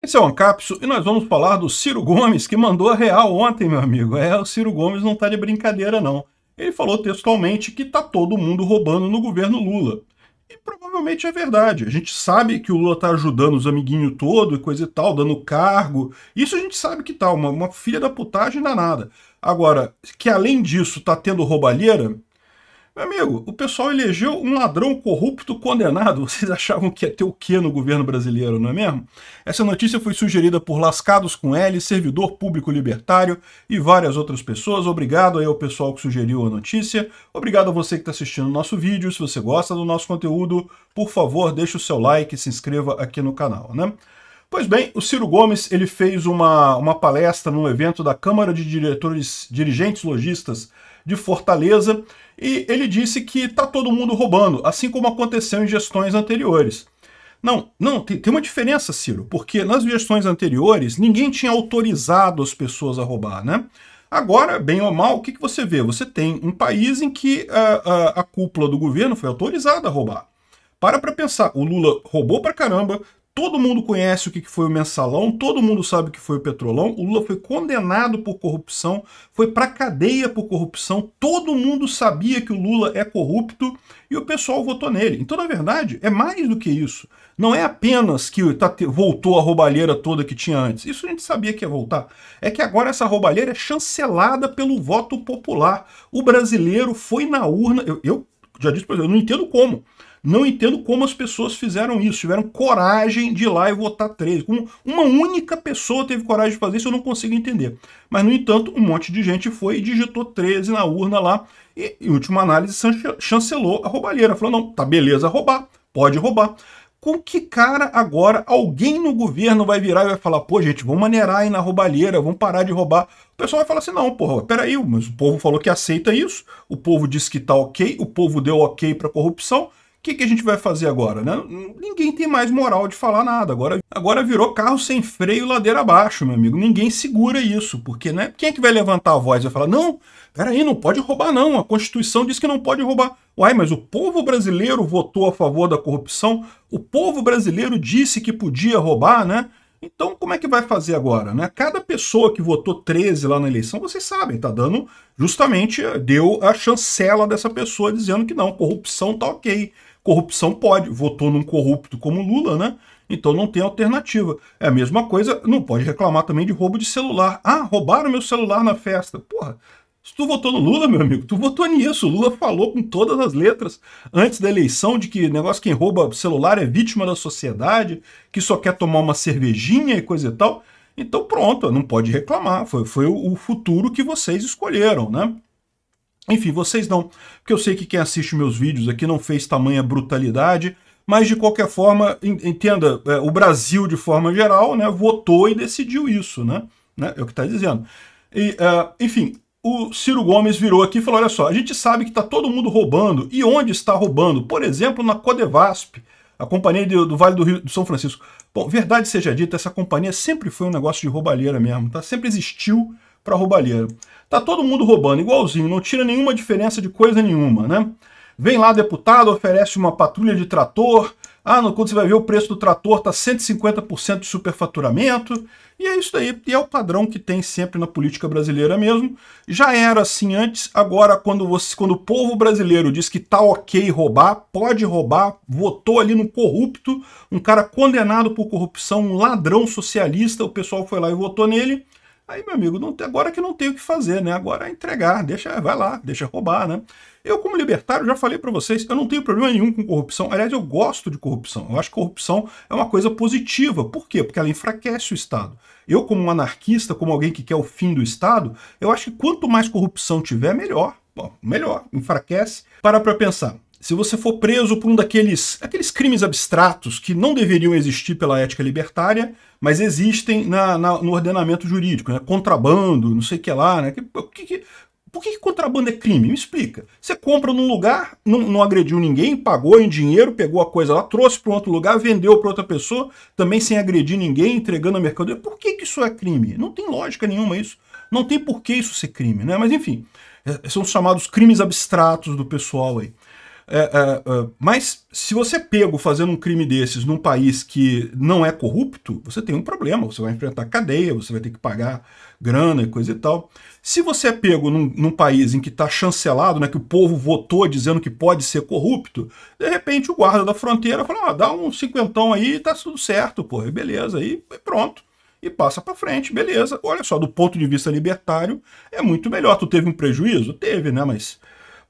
Esse é o Ancapso e nós vamos falar do Ciro Gomes, que mandou a real ontem, meu amigo. É, o Ciro Gomes não tá de brincadeira, não. Ele falou textualmente que tá todo mundo roubando no governo Lula. E provavelmente é verdade. A gente sabe que o Lula tá ajudando os amiguinhos todo e coisa e tal, dando cargo. Isso a gente sabe que tá, uma, uma filha da putagem danada. Agora, que além disso tá tendo roubalheira, meu amigo, o pessoal elegeu um ladrão corrupto condenado. Vocês achavam que ia ter o que no governo brasileiro, não é mesmo? Essa notícia foi sugerida por Lascados com L, Servidor Público Libertário e várias outras pessoas. Obrigado aí ao pessoal que sugeriu a notícia. Obrigado a você que está assistindo o nosso vídeo. Se você gosta do nosso conteúdo, por favor, deixe o seu like e se inscreva aqui no canal, né? Pois bem, o Ciro Gomes ele fez uma, uma palestra num evento da Câmara de Diretores, Dirigentes Logistas de Fortaleza e ele disse que está todo mundo roubando, assim como aconteceu em gestões anteriores. Não, não, tem, tem uma diferença, Ciro, porque nas gestões anteriores ninguém tinha autorizado as pessoas a roubar, né? Agora, bem ou mal, o que, que você vê? Você tem um país em que a, ah, a, ah, a cúpula do governo foi autorizada a roubar. Para para pensar, o Lula roubou para caramba, Todo mundo conhece o que foi o mensalão, todo mundo sabe o que foi o petrolão. O Lula foi condenado por corrupção, foi para cadeia por corrupção. Todo mundo sabia que o Lula é corrupto e o pessoal votou nele. Então, na verdade, é mais do que isso. Não é apenas que tá voltou a roubalheira toda que tinha antes. Isso a gente sabia que ia voltar. É que agora essa roubalheira é chancelada pelo voto popular. O brasileiro foi na urna. eu, eu já disse, por exemplo, eu não entendo como. Não entendo como as pessoas fizeram isso, tiveram coragem de ir lá e votar 13. Como uma única pessoa teve coragem de fazer isso, eu não consigo entender. Mas, no entanto, um monte de gente foi e digitou 13 na urna lá, e, em última análise, chancelou a roubalheira. Falou, não, tá beleza roubar, pode roubar com que cara agora alguém no governo vai virar e vai falar, pô, gente, vamos maneirar aí na roubalheira, vamos parar de roubar. O pessoal vai falar assim, não, porra, peraí, mas o povo falou que aceita isso, o povo disse que tá ok, o povo deu ok pra corrupção, que, que a gente vai fazer agora? Né? Ninguém tem mais moral de falar nada. Agora, agora virou carro sem freio ladeira abaixo, meu amigo. Ninguém segura isso, porque né, quem é que vai levantar a voz e falar: não, peraí, não pode roubar, não. A Constituição diz que não pode roubar. Uai, mas o povo brasileiro votou a favor da corrupção, o povo brasileiro disse que podia roubar, né? Então, como é que vai fazer agora? Né? Cada pessoa que votou 13 lá na eleição, vocês sabem, está dando justamente, deu a chancela dessa pessoa dizendo que não, corrupção tá ok. Corrupção pode. Votou num corrupto como Lula, né? Então não tem alternativa. É a mesma coisa, não pode reclamar também de roubo de celular. Ah, roubaram meu celular na festa. Porra, se tu votou no Lula, meu amigo, tu votou nisso. O Lula falou com todas as letras antes da eleição de que negócio quem rouba celular é vítima da sociedade, que só quer tomar uma cervejinha e coisa e tal. Então pronto, não pode reclamar. Foi, foi o futuro que vocês escolheram, né? Enfim, vocês não, porque eu sei que quem assiste meus vídeos aqui não fez tamanha brutalidade, mas de qualquer forma, entenda, é, o Brasil de forma geral né, votou e decidiu isso, né? né é o que está dizendo. E, uh, enfim, o Ciro Gomes virou aqui e falou, olha só, a gente sabe que está todo mundo roubando, e onde está roubando? Por exemplo, na Codevasp, a companhia de, do Vale do Rio do São Francisco. Bom, verdade seja dita, essa companhia sempre foi um negócio de roubalheira mesmo, tá? sempre existiu para roubalheiro Tá todo mundo roubando igualzinho, não tira nenhuma diferença de coisa nenhuma, né? Vem lá deputado, oferece uma patrulha de trator. Ah, no, quando você vai ver o preço do trator tá 150% de superfaturamento. E é isso aí, e é o padrão que tem sempre na política brasileira mesmo. Já era assim antes, agora quando você, quando o povo brasileiro diz que tá OK roubar, pode roubar, votou ali no corrupto, um cara condenado por corrupção, um ladrão socialista, o pessoal foi lá e votou nele Aí, meu amigo, não, agora que não tem o que fazer, né? Agora é entregar, deixa, vai lá, deixa roubar, né? Eu, como libertário, já falei para vocês, eu não tenho problema nenhum com corrupção. Aliás, eu gosto de corrupção. Eu acho que corrupção é uma coisa positiva. Por quê? Porque ela enfraquece o Estado. Eu, como um anarquista, como alguém que quer o fim do Estado, eu acho que quanto mais corrupção tiver, melhor. Bom, melhor, enfraquece. Para para pensar se você for preso por um daqueles aqueles crimes abstratos que não deveriam existir pela ética libertária, mas existem na, na no ordenamento jurídico, né? contrabando, não sei o que lá, né? por que, que, por que, que contrabando é crime? Me explica. Você compra num lugar, não, não agrediu ninguém, pagou em dinheiro, pegou a coisa lá, trouxe para outro lugar, vendeu para outra pessoa, também sem agredir ninguém, entregando a mercadoria. Por que, que isso é crime? Não tem lógica nenhuma isso. Não tem por que isso ser crime, né? Mas enfim, é, são os chamados crimes abstratos do pessoal aí. É, é, é, mas se você é pego fazendo um crime desses num país que não é corrupto, você tem um problema. Você vai enfrentar cadeia, você vai ter que pagar grana e coisa e tal. Se você é pego num, num país em que está chancelado, né, que o povo votou dizendo que pode ser corrupto, de repente o guarda da fronteira fala: ah, dá um cinquentão aí e tá tudo certo, pô, e beleza, aí e pronto e passa para frente, beleza. Olha só, do ponto de vista libertário, é muito melhor. Tu teve um prejuízo? Teve, né? Mas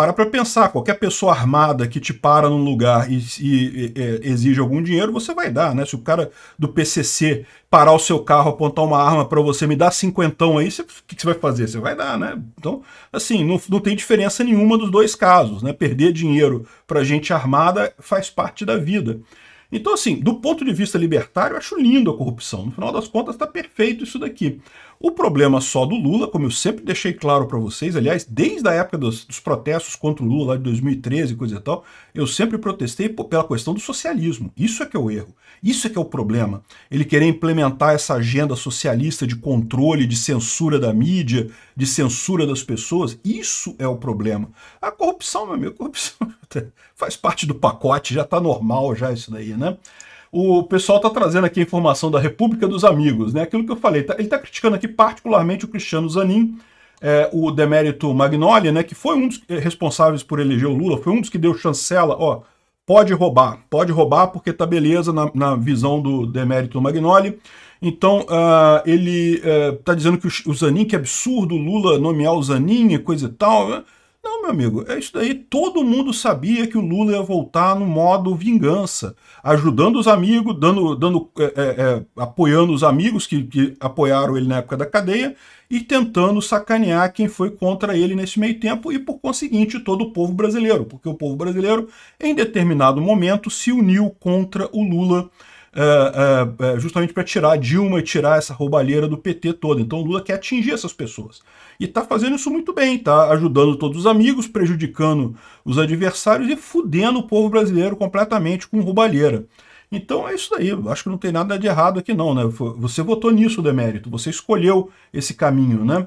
para para pensar, qualquer pessoa armada que te para num lugar e, e, e, é, exige algum dinheiro, você vai dar, né? Se o cara do PCC parar o seu carro, apontar uma arma para você, me dar cinquentão aí, o que, que, você vai fazer? Você vai dar, né? Então, assim, não, não tem diferença nenhuma dos dois casos, né? Perder dinheiro para gente armada faz parte da vida. Então, assim, do ponto de vista libertário, eu acho lindo a corrupção. No final das contas, está perfeito isso daqui. O problema só do Lula, como eu sempre deixei claro para vocês, aliás, desde a época dos, dos, protestos contra o Lula, lá de 2013 e coisa e tal, eu sempre protestei pela questão do socialismo. Isso é que é o erro. Isso é que é o problema. Ele querer implementar essa agenda socialista de controle, de censura da mídia, de censura das pessoas, isso é o problema. A corrupção, meu amigo, corrupção faz parte do pacote, já está normal já isso daí, né? O pessoal está trazendo aqui a informação da República dos Amigos, né? Aquilo que eu falei, tá, ele está criticando aqui particularmente o Cristiano Zanin, é, o demérito Magnolia, né? Que foi um dos é, responsáveis por eleger o Lula, foi um dos que deu chancela, ó, pode roubar, pode roubar porque tá beleza na, na visão do demérito Magnoli. Então, uh, ele uh, tá dizendo que o, o Zanin, que absurdo, Lula nomear o Zanin e coisa e tal. Né? Não, meu amigo, é isso daí. Todo mundo sabia que o Lula ia voltar no modo vingança, ajudando os amigos, dando, dando, é, é, é, apoiando os amigos que, que apoiaram ele na época da cadeia e tentando sacanear quem foi contra ele nesse meio tempo e, por conseguinte, todo o povo brasileiro, porque o povo brasileiro, em determinado momento, se uniu contra o Lula é, é, é, justamente para tirar Dilma e tirar essa roubalheira do PT toda. Então o Lula quer atingir essas pessoas. E está fazendo isso muito bem, está ajudando todos os amigos, prejudicando os adversários e fudendo o povo brasileiro completamente com roubalheira. Então é isso daí, acho que não tem nada de errado aqui não, né? Você votou nisso, Demérito, você escolheu esse caminho, né?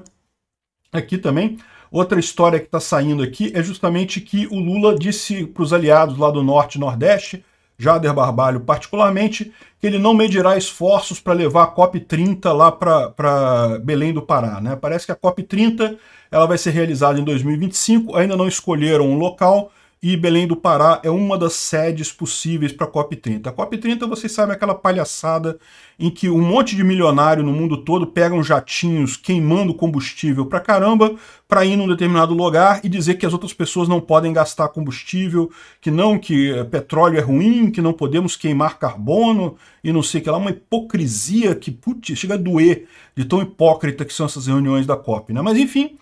Aqui também, outra história que está saindo aqui é justamente que o Lula disse para os aliados lá do Norte e Nordeste Jader Barbalho particularmente, que ele não medirá esforços para levar a COP30 lá para Belém do Pará. Né? Parece que a COP30 ela vai ser realizada em 2025, ainda não escolheram um local, e Belém do Pará é uma das sedes possíveis para a COP30. A COP30, vocês sabem, é aquela palhaçada em que um monte de milionário no mundo todo pegam jatinhos queimando combustível para caramba para ir num determinado lugar e dizer que as outras pessoas não podem gastar combustível, que não, que eh, petróleo é ruim, que não podemos queimar carbono e não sei o que lá. Uma hipocrisia que, putz, chega a doer de tão hipócrita que são essas reuniões da COP, né? Mas enfim...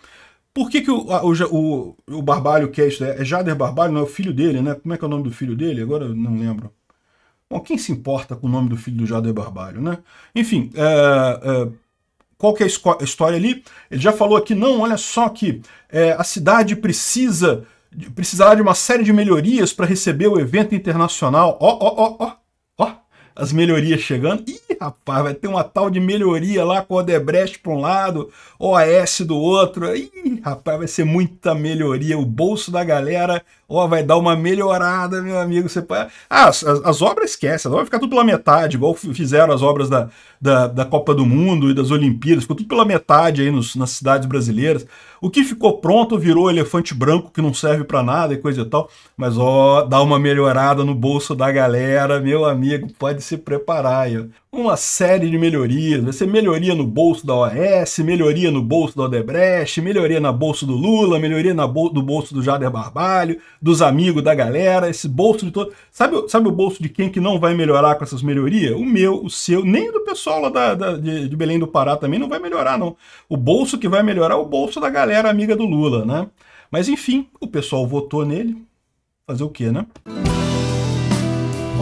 Por que, que o, o, o, o Barbalho quer isso? É, é Jader Barbalho, não é o filho dele, né? Como é que é o nome do filho dele? Agora eu não lembro. Bom, quem se importa com o nome do filho do Jader Barbalho, né? Enfim, é, é, qual que é a história ali? Ele já falou aqui, não, olha só que é, a cidade precisa precisará de uma série de melhorias para receber o evento internacional. Ó, ó, ó, ó as melhorias chegando. Ih, rapaz, vai ter uma tal de melhoria lá com o Odebrecht para um lado, OAS do outro. Ih, rapaz, vai ser muita melhoria. O bolso da galera, ó, vai dar uma melhorada, meu amigo. Você... Ah, as, as obras esquece, vai ficar tudo pela metade, igual fizeram as obras da, da, da Copa do Mundo e das Olimpíadas, ficou tudo pela metade aí nos, nas cidades brasileiras. O que ficou pronto virou elefante branco que não serve para nada e coisa e tal. Mas ó, dá uma melhorada no bolso da galera, meu amigo, pode pode se preparar. Uma série de melhorias. Vai ser melhoria no bolso da OAS, melhoria no bolso da Odebrecht, melhoria na bolso do Lula, melhoria na bol do bolso do Jader Barbalho, dos amigos da galera, esse bolso de todo. Sabe, sabe o bolso de quem que não vai melhorar com essas melhorias? O meu, o seu, nem o do pessoal lá da, da, de, de Belém do Pará também não vai melhorar, não. O bolso que vai melhorar é o bolso da galera amiga do Lula, né? Mas enfim, o pessoal votou nele. Fazer o quê, né?